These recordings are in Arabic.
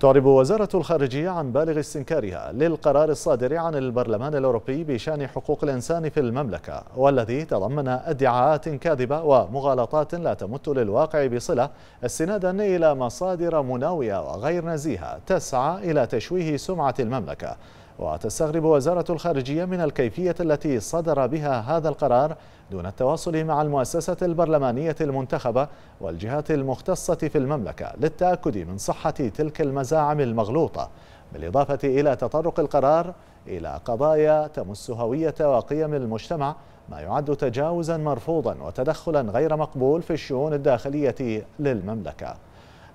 تعرب وزارة الخارجية عن بالغ استنكارها للقرار الصادر عن البرلمان الأوروبي بشأن حقوق الإنسان في المملكة والذي تضمن ادعاءات كاذبة ومغالطات لا تمت للواقع بصلة استنادا إلى مصادر مناوئة وغير نزيهة تسعى إلى تشويه سمعة المملكة وتستغرب وزارة الخارجية من الكيفية التي صدر بها هذا القرار دون التواصل مع المؤسسة البرلمانية المنتخبة والجهات المختصة في المملكة للتأكد من صحة تلك المزاعم المغلوطة بالإضافة إلى تطرق القرار إلى قضايا تمس هوية وقيم المجتمع ما يعد تجاوزا مرفوضا وتدخلا غير مقبول في الشؤون الداخلية للمملكة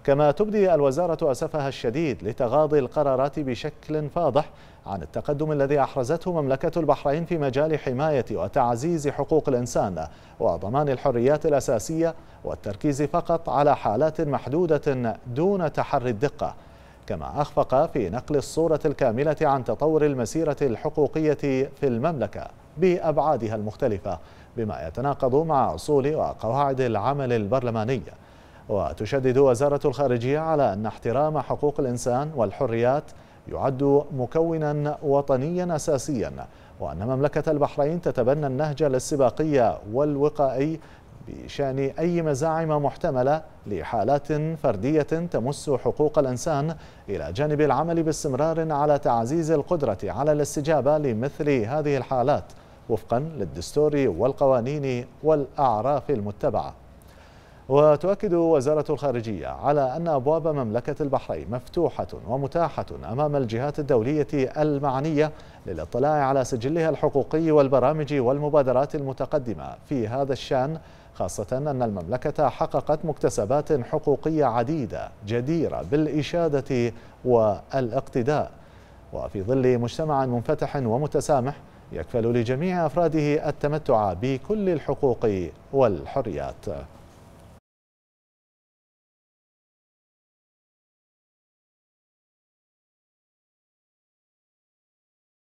كما تبدي الوزارة أسفها الشديد لتغاضي القرارات بشكل فاضح عن التقدم الذي أحرزته مملكة البحرين في مجال حماية وتعزيز حقوق الإنسان وضمان الحريات الأساسية والتركيز فقط على حالات محدودة دون تحري الدقة كما أخفق في نقل الصورة الكاملة عن تطور المسيرة الحقوقية في المملكة بأبعادها المختلفة بما يتناقض مع أصول وقواعد العمل البرلماني وتشدد وزارة الخارجية على أن احترام حقوق الإنسان والحريات يعد مكونا وطنيا أساسيا وأن مملكة البحرين تتبنى النهج الاستباقي والوقائي بشان أي مزاعم محتملة لحالات فردية تمس حقوق الإنسان إلى جانب العمل باستمرار على تعزيز القدرة على الاستجابة لمثل هذه الحالات وفقا للدستور والقوانين والأعراف المتبعة وتؤكد وزارة الخارجية على أن أبواب مملكة البحرين مفتوحة ومتاحة أمام الجهات الدولية المعنية للاطلاع على سجلها الحقوقي والبرامج والمبادرات المتقدمة في هذا الشأن خاصة أن المملكة حققت مكتسبات حقوقية عديدة جديرة بالإشادة والاقتداء وفي ظل مجتمع منفتح ومتسامح يكفل لجميع أفراده التمتع بكل الحقوق والحريات